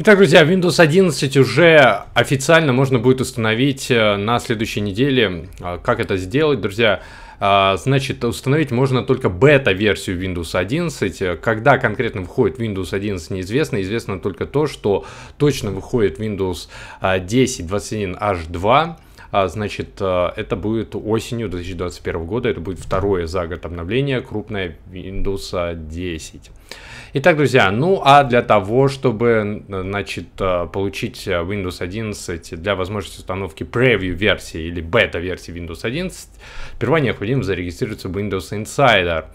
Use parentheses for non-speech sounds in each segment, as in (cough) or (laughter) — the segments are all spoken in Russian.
Итак, друзья, Windows 11 уже официально можно будет установить э, на следующей неделе. А, как это сделать, друзья? А, значит, установить можно только бета-версию Windows 11. Э, когда конкретно выходит Windows 11, неизвестно. Известно только то, что точно выходит Windows 10 а, 21H2. А, значит, э, это будет осенью 2021 года, это будет второе за год обновление, крупное Windows 10. Итак, друзья, ну а для того, чтобы, э, значит, э, получить Windows 11 для возможности установки превью версии или бета версии Windows 11, сперва необходимо зарегистрироваться в Windows Insider.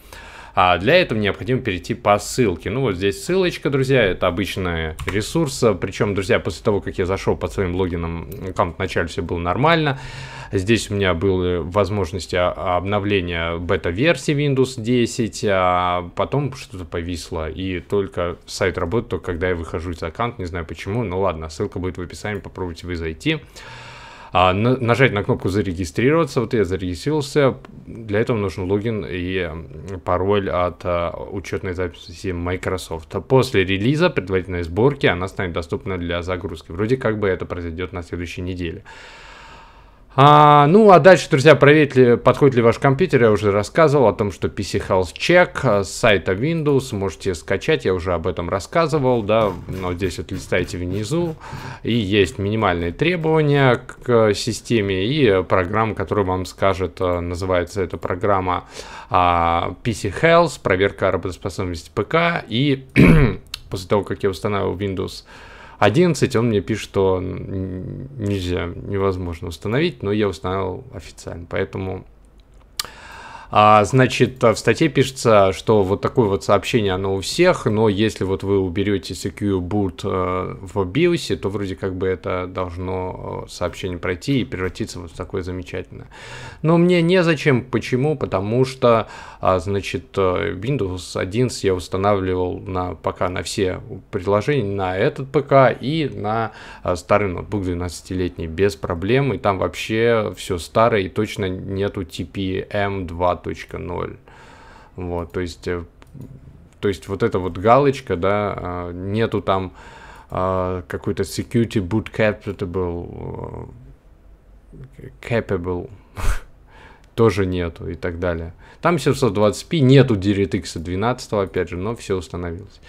А для этого необходимо перейти по ссылке. Ну вот здесь ссылочка, друзья, это обычные ресурсы. Причем, друзья, после того, как я зашел под своим логином, аккаунт вначале все было нормально. Здесь у меня были возможности обновления бета-версии Windows 10, а потом что-то повисло. И только сайт работает, только когда я выхожу из аккаунта, не знаю почему. Ну ладно, ссылка будет в описании, попробуйте вы зайти а, на, нажать на кнопку зарегистрироваться. Вот я зарегистрировался. Для этого нужен логин и пароль от а, учетной записи Microsoft. После релиза предварительной сборки она станет доступна для загрузки. Вроде как бы это произойдет на следующей неделе. А, ну, а дальше, друзья, проверить ли, подходит ли ваш компьютер. Я уже рассказывал о том, что PC Health Check с сайта Windows. Можете скачать, я уже об этом рассказывал, да. Но вот здесь вот листаете внизу. И есть минимальные требования к системе и программа, которую вам скажет, э, называется эта программа а, PC Health, проверка работоспособности ПК. И (clears throat) после того, как я устанавливал Windows 11 он мне пишет, что нельзя, невозможно установить, но я установил официально, поэтому а, значит, в статье пишется, что вот такое вот сообщение, оно у всех, но если вот вы уберете Secure Boot э, в BIOS, то вроде как бы это должно э, сообщение пройти и превратиться вот в такое замечательное. Но мне незачем. Почему? Потому что, а, значит, э, Windows 11 я устанавливал на, пока на все приложения, на этот ПК и на старый ноутбук 12-летний без проблем. И там вообще все старое и точно нету TPM 2 2.0. Вот, то есть, э, то есть вот эта вот галочка, да, а, нету там а, какой-то security boot capable, э, capable, (laughs) тоже нету и так далее. Там 720p, нету DirectX 12, опять же, но все установилось.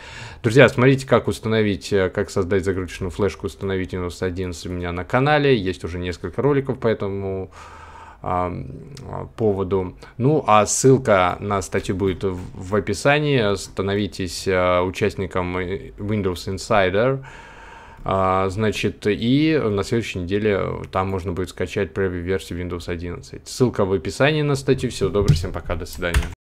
Друзья, смотрите, как установить, э, как создать загрузочную флешку, установить Windows 11 у меня на канале. Есть уже несколько роликов поэтому этому а, поводу. Ну, а ссылка на статью будет в описании. Становитесь а, участником э, Windows Insider. А, значит, и на следующей неделе там можно будет скачать превью-версию Windows 11. Ссылка в описании на статью. Всего доброго, всем пока, до свидания.